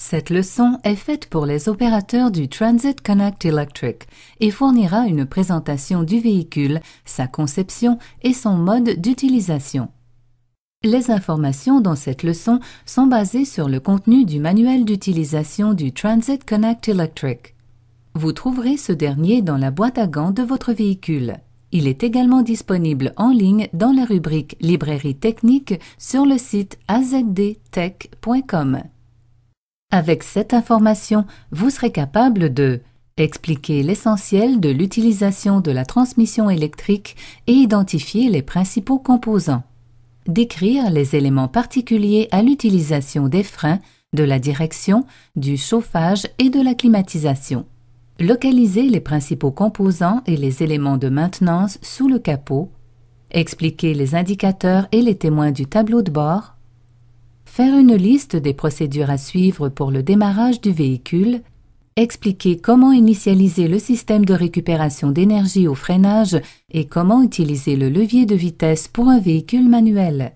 Cette leçon est faite pour les opérateurs du Transit Connect Electric et fournira une présentation du véhicule, sa conception et son mode d'utilisation. Les informations dans cette leçon sont basées sur le contenu du manuel d'utilisation du Transit Connect Electric. Vous trouverez ce dernier dans la boîte à gants de votre véhicule. Il est également disponible en ligne dans la rubrique Librairie technique sur le site azdtech.com. Avec cette information, vous serez capable de expliquer l'essentiel de l'utilisation de la transmission électrique et identifier les principaux composants, décrire les éléments particuliers à l'utilisation des freins, de la direction, du chauffage et de la climatisation, localiser les principaux composants et les éléments de maintenance sous le capot, expliquer les indicateurs et les témoins du tableau de bord, faire une liste des procédures à suivre pour le démarrage du véhicule, expliquer comment initialiser le système de récupération d'énergie au freinage et comment utiliser le levier de vitesse pour un véhicule manuel.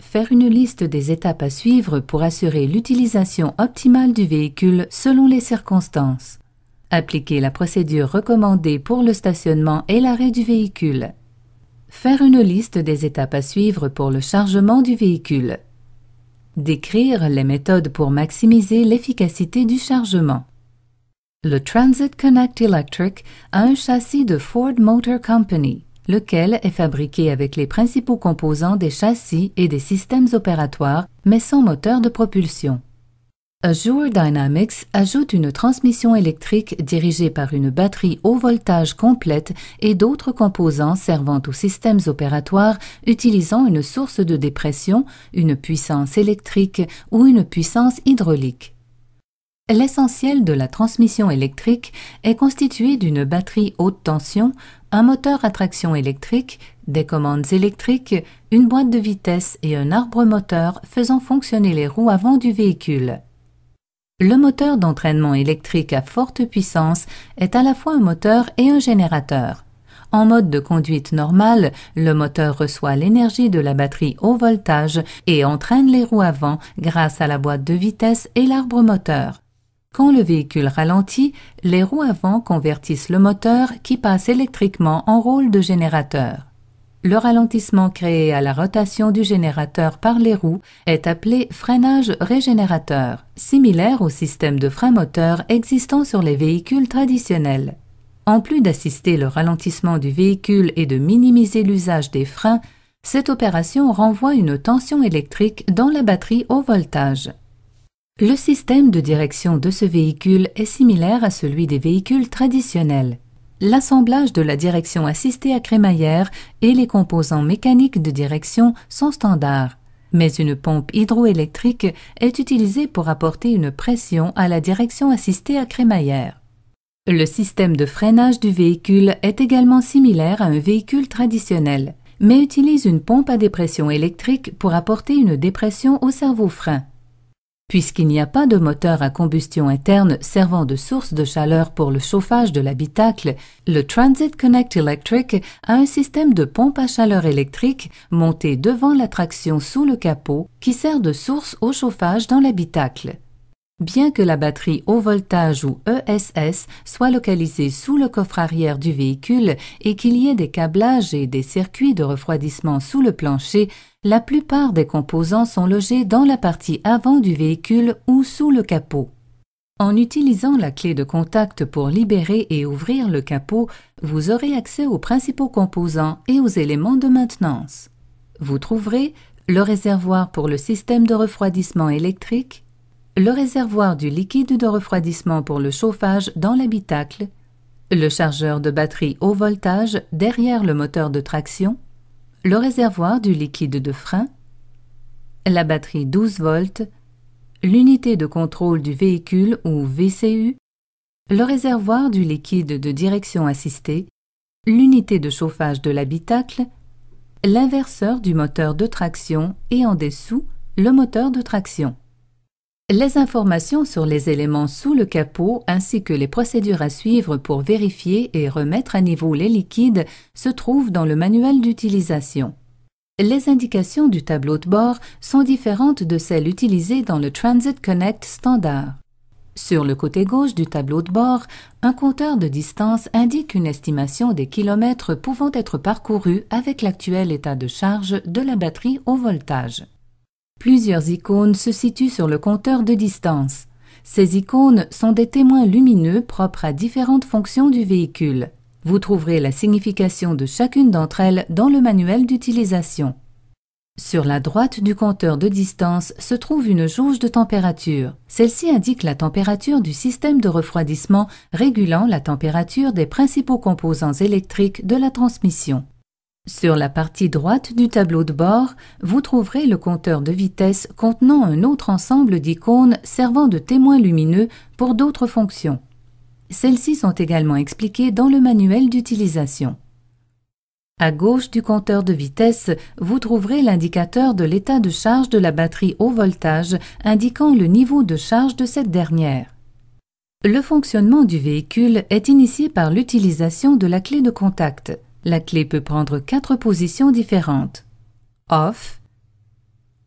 Faire une liste des étapes à suivre pour assurer l'utilisation optimale du véhicule selon les circonstances. Appliquer la procédure recommandée pour le stationnement et l'arrêt du véhicule. Faire une liste des étapes à suivre pour le chargement du véhicule. Décrire les méthodes pour maximiser l'efficacité du chargement. Le Transit Connect Electric a un châssis de Ford Motor Company, lequel est fabriqué avec les principaux composants des châssis et des systèmes opératoires, mais sans moteur de propulsion. Azure Dynamics ajoute une transmission électrique dirigée par une batterie haut voltage complète et d'autres composants servant aux systèmes opératoires utilisant une source de dépression, une puissance électrique ou une puissance hydraulique. L'essentiel de la transmission électrique est constitué d'une batterie haute tension, un moteur à traction électrique, des commandes électriques, une boîte de vitesse et un arbre moteur faisant fonctionner les roues avant du véhicule. Le moteur d'entraînement électrique à forte puissance est à la fois un moteur et un générateur. En mode de conduite normale, le moteur reçoit l'énergie de la batterie au voltage et entraîne les roues avant grâce à la boîte de vitesse et l'arbre moteur. Quand le véhicule ralentit, les roues avant convertissent le moteur qui passe électriquement en rôle de générateur. Le ralentissement créé à la rotation du générateur par les roues est appelé freinage régénérateur, similaire au système de frein moteur existant sur les véhicules traditionnels. En plus d'assister le ralentissement du véhicule et de minimiser l'usage des freins, cette opération renvoie une tension électrique dans la batterie au voltage. Le système de direction de ce véhicule est similaire à celui des véhicules traditionnels. L'assemblage de la direction assistée à crémaillère et les composants mécaniques de direction sont standards, mais une pompe hydroélectrique est utilisée pour apporter une pression à la direction assistée à crémaillère. Le système de freinage du véhicule est également similaire à un véhicule traditionnel, mais utilise une pompe à dépression électrique pour apporter une dépression au cerveau-frein. Puisqu'il n'y a pas de moteur à combustion interne servant de source de chaleur pour le chauffage de l'habitacle, le Transit Connect Electric a un système de pompe à chaleur électrique monté devant la traction sous le capot qui sert de source au chauffage dans l'habitacle. Bien que la batterie haut voltage ou ESS soit localisée sous le coffre arrière du véhicule et qu'il y ait des câblages et des circuits de refroidissement sous le plancher, la plupart des composants sont logés dans la partie avant du véhicule ou sous le capot. En utilisant la clé de contact pour libérer et ouvrir le capot, vous aurez accès aux principaux composants et aux éléments de maintenance. Vous trouverez le réservoir pour le système de refroidissement électrique, le réservoir du liquide de refroidissement pour le chauffage dans l'habitacle, le chargeur de batterie haut voltage derrière le moteur de traction, le réservoir du liquide de frein, la batterie 12 volts, l'unité de contrôle du véhicule ou VCU, le réservoir du liquide de direction assistée, l'unité de chauffage de l'habitacle, l'inverseur du moteur de traction et en dessous le moteur de traction. Les informations sur les éléments sous le capot ainsi que les procédures à suivre pour vérifier et remettre à niveau les liquides se trouvent dans le manuel d'utilisation. Les indications du tableau de bord sont différentes de celles utilisées dans le Transit Connect standard. Sur le côté gauche du tableau de bord, un compteur de distance indique une estimation des kilomètres pouvant être parcourus avec l'actuel état de charge de la batterie au voltage. Plusieurs icônes se situent sur le compteur de distance. Ces icônes sont des témoins lumineux propres à différentes fonctions du véhicule. Vous trouverez la signification de chacune d'entre elles dans le manuel d'utilisation. Sur la droite du compteur de distance se trouve une jauge de température. Celle-ci indique la température du système de refroidissement régulant la température des principaux composants électriques de la transmission. Sur la partie droite du tableau de bord, vous trouverez le compteur de vitesse contenant un autre ensemble d'icônes servant de témoins lumineux pour d'autres fonctions. Celles-ci sont également expliquées dans le manuel d'utilisation. À gauche du compteur de vitesse, vous trouverez l'indicateur de l'état de charge de la batterie au voltage indiquant le niveau de charge de cette dernière. Le fonctionnement du véhicule est initié par l'utilisation de la clé de contact. La clé peut prendre quatre positions différentes. Off,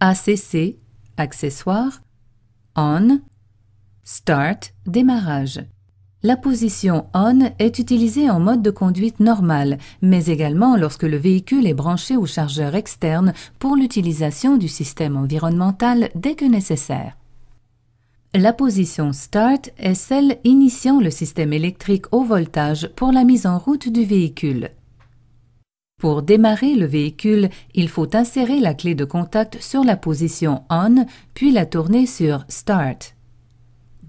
ACC, accessoire, On, Start, démarrage. La position on est utilisée en mode de conduite normal, mais également lorsque le véhicule est branché au chargeur externe pour l'utilisation du système environnemental dès que nécessaire. La position start est celle initiant le système électrique au voltage pour la mise en route du véhicule. Pour démarrer le véhicule, il faut insérer la clé de contact sur la position ON, puis la tourner sur Start.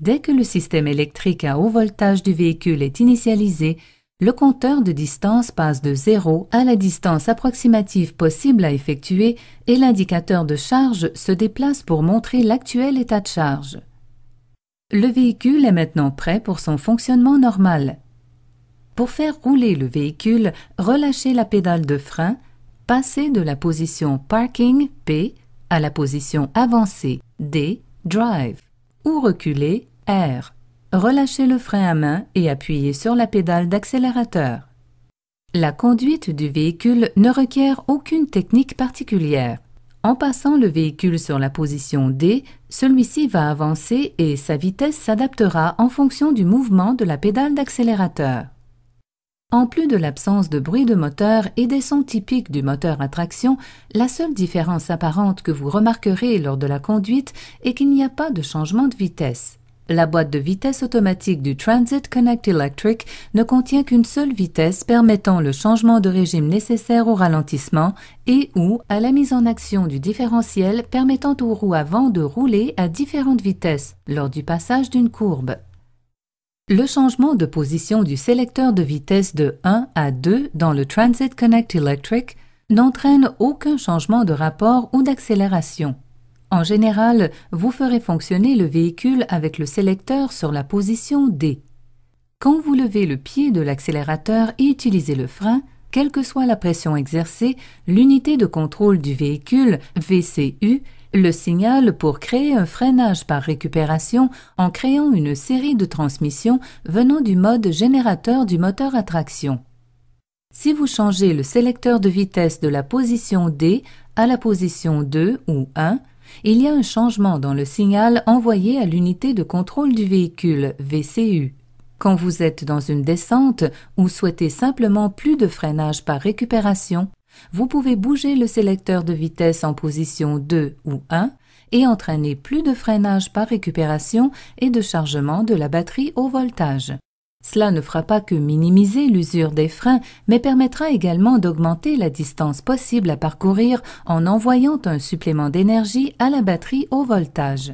Dès que le système électrique à haut voltage du véhicule est initialisé, le compteur de distance passe de 0 à la distance approximative possible à effectuer et l'indicateur de charge se déplace pour montrer l'actuel état de charge. Le véhicule est maintenant prêt pour son fonctionnement normal. Pour faire rouler le véhicule, relâchez la pédale de frein, passez de la position Parking P à la position avancée D Drive ou reculer R. Relâchez le frein à main et appuyez sur la pédale d'accélérateur. La conduite du véhicule ne requiert aucune technique particulière. En passant le véhicule sur la position D, celui-ci va avancer et sa vitesse s'adaptera en fonction du mouvement de la pédale d'accélérateur. En plus de l'absence de bruit de moteur et des sons typiques du moteur à traction, la seule différence apparente que vous remarquerez lors de la conduite est qu'il n'y a pas de changement de vitesse. La boîte de vitesse automatique du Transit Connect Electric ne contient qu'une seule vitesse permettant le changement de régime nécessaire au ralentissement et ou à la mise en action du différentiel permettant aux roues avant de rouler à différentes vitesses lors du passage d'une courbe. Le changement de position du sélecteur de vitesse de 1 à 2 dans le Transit Connect Electric n'entraîne aucun changement de rapport ou d'accélération. En général, vous ferez fonctionner le véhicule avec le sélecteur sur la position D. Quand vous levez le pied de l'accélérateur et utilisez le frein, quelle que soit la pression exercée, l'unité de contrôle du véhicule, VCU, le signal pour créer un freinage par récupération en créant une série de transmissions venant du mode générateur du moteur à traction. Si vous changez le sélecteur de vitesse de la position D à la position 2 ou 1, il y a un changement dans le signal envoyé à l'unité de contrôle du véhicule VCU. Quand vous êtes dans une descente ou souhaitez simplement plus de freinage par récupération, vous pouvez bouger le sélecteur de vitesse en position 2 ou 1 et entraîner plus de freinage par récupération et de chargement de la batterie au voltage. Cela ne fera pas que minimiser l'usure des freins, mais permettra également d'augmenter la distance possible à parcourir en envoyant un supplément d'énergie à la batterie au voltage.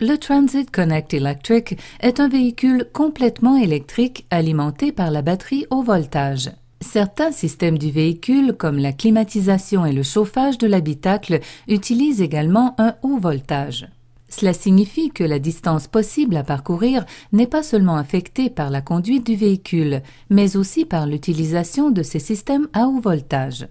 Le Transit Connect Electric est un véhicule complètement électrique alimenté par la batterie au voltage. Certains systèmes du véhicule, comme la climatisation et le chauffage de l'habitacle, utilisent également un haut voltage. Cela signifie que la distance possible à parcourir n'est pas seulement affectée par la conduite du véhicule, mais aussi par l'utilisation de ces systèmes à haut voltage.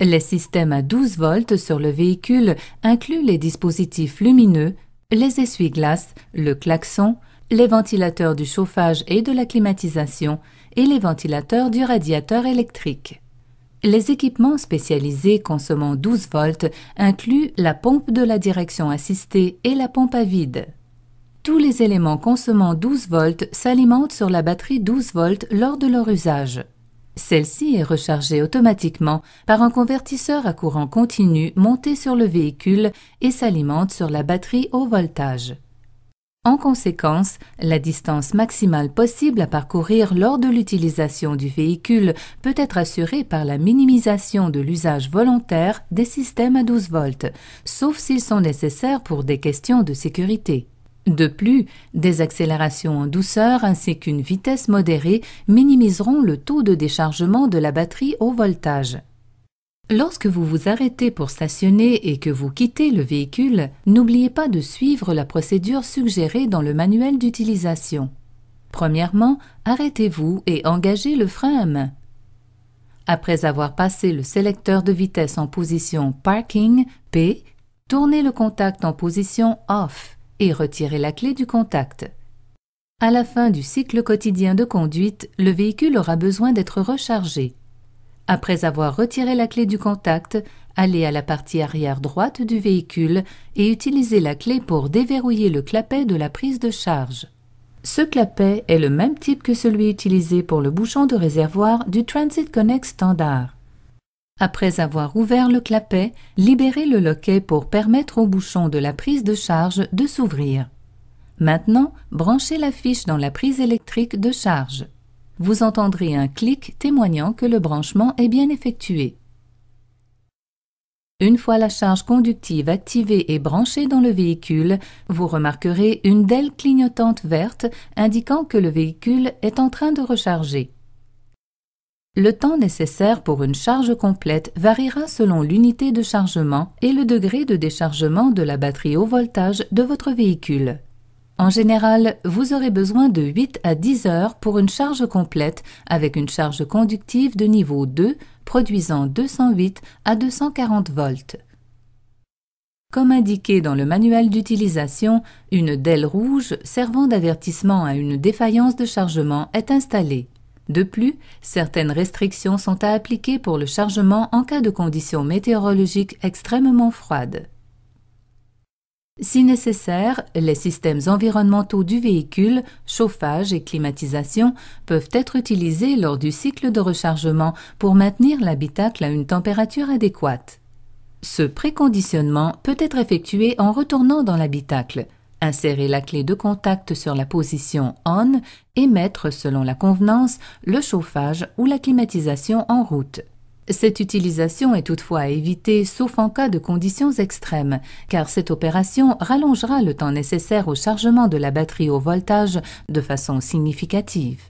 Les systèmes à 12 volts sur le véhicule incluent les dispositifs lumineux, les essuie-glaces, le klaxon, les ventilateurs du chauffage et de la climatisation, et les ventilateurs du radiateur électrique. Les équipements spécialisés consommant 12 volts incluent la pompe de la direction assistée et la pompe à vide. Tous les éléments consommant 12 volts s'alimentent sur la batterie 12 volts lors de leur usage. Celle-ci est rechargée automatiquement par un convertisseur à courant continu monté sur le véhicule et s'alimente sur la batterie au voltage. En conséquence, la distance maximale possible à parcourir lors de l'utilisation du véhicule peut être assurée par la minimisation de l'usage volontaire des systèmes à 12 volts, sauf s'ils sont nécessaires pour des questions de sécurité. De plus, des accélérations en douceur ainsi qu'une vitesse modérée minimiseront le taux de déchargement de la batterie au voltage. Lorsque vous vous arrêtez pour stationner et que vous quittez le véhicule, n'oubliez pas de suivre la procédure suggérée dans le manuel d'utilisation. Premièrement, arrêtez-vous et engagez le frein à main. Après avoir passé le sélecteur de vitesse en position Parking P, tournez le contact en position Off et retirez la clé du contact. À la fin du cycle quotidien de conduite, le véhicule aura besoin d'être rechargé. Après avoir retiré la clé du contact, allez à la partie arrière droite du véhicule et utilisez la clé pour déverrouiller le clapet de la prise de charge. Ce clapet est le même type que celui utilisé pour le bouchon de réservoir du Transit Connect standard. Après avoir ouvert le clapet, libérez le loquet pour permettre au bouchon de la prise de charge de s'ouvrir. Maintenant, branchez la fiche dans la prise électrique de charge vous entendrez un clic témoignant que le branchement est bien effectué. Une fois la charge conductive activée et branchée dans le véhicule, vous remarquerez une dalle clignotante verte indiquant que le véhicule est en train de recharger. Le temps nécessaire pour une charge complète variera selon l'unité de chargement et le degré de déchargement de la batterie au voltage de votre véhicule. En général, vous aurez besoin de 8 à 10 heures pour une charge complète avec une charge conductive de niveau 2 produisant 208 à 240 volts. Comme indiqué dans le manuel d'utilisation, une DEL rouge servant d'avertissement à une défaillance de chargement est installée. De plus, certaines restrictions sont à appliquer pour le chargement en cas de conditions météorologiques extrêmement froides. Si nécessaire, les systèmes environnementaux du véhicule, chauffage et climatisation, peuvent être utilisés lors du cycle de rechargement pour maintenir l'habitacle à une température adéquate. Ce préconditionnement peut être effectué en retournant dans l'habitacle, insérer la clé de contact sur la position on et mettre, selon la convenance, le chauffage ou la climatisation en route. Cette utilisation est toutefois à éviter sauf en cas de conditions extrêmes, car cette opération rallongera le temps nécessaire au chargement de la batterie au voltage de façon significative.